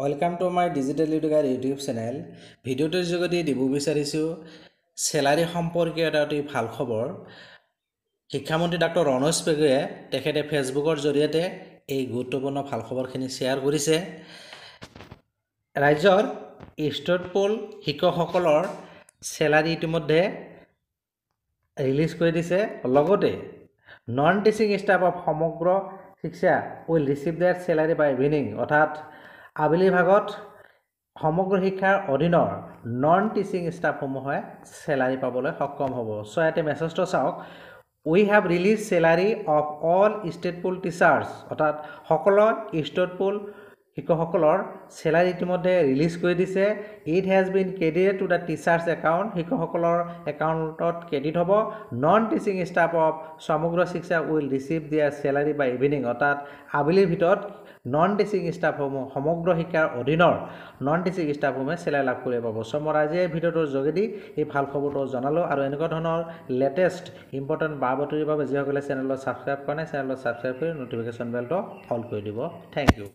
welcome to my digital YouTuber YouTube channel ভিডিঅ'টোৰ যোগেদি দিব বিচাৰিছোঁ চেলাৰী সম্পৰ্কীয় এটা অতি ভাল খবৰ শিক্ষামন্ত্ৰী ডাক্তৰ ৰণোজ পেগুৱে তেখেতে ফেচবুকৰ জৰিয়তে এই গুৰুত্বপূৰ্ণ ভাল খবৰখিনি শ্বেয়াৰ কৰিছে ৰাজ্যৰ ষ্টেটপল শিক্ষকসকলৰ চেলাৰী ইতিমধ্যে ৰিলিজ কৰি দিছে লগতে non teaching staff of Samagra Shiksha will receive their salary by evening অৰ্থাৎ আবেলি ভাগত সমগ্ৰ শিক্ষাৰ অধীনৰ নন টিচিং ষ্টাফসমূহে চেলাৰী পাবলৈ সক্ষম হ'ব চ' ইয়াতে মেছেজটো চাওক we have release salary of all stateful teachers অৰ্থাৎ সকলো ষ্টেটফুল শিক্ষকসকলৰ চেলাৰী ইতিমধ্যে ৰিলিজ কৰি দিছে it has been credit to the teachers account শিক্ষকসকলৰ একাউণ্টত ক্ৰেডিট হ'ব non teaching staff of Samagra Shiksha will receive their salary by evening অৰ্থাৎ আবেলিৰ ভিতৰত নন টিচিং ষ্টাফসমূহ সমগ্ৰ শিক্ষাৰ অধীনৰ নন টিচিং ষ্টাফসমূহে চেলাৰী লাভ কৰিব পাব চ' মই আজি এই ভিডিঅ'টোৰ যোগেদি এই ভাল খবৰটো জনালোঁ আৰু এনেকুৱা ধৰণৰ লেটেষ্ট ইম্পৰ্টেণ্ট বা বাতৰিৰ বাবে যিসকলে চেনেলত ছাবস্ক্ৰাইব কৰা নাই চেনেলত ছাবস্ক্ৰাইব কৰি নটিফিকেশ্যন বেলটো অল কৰি দিব থেংক ইউ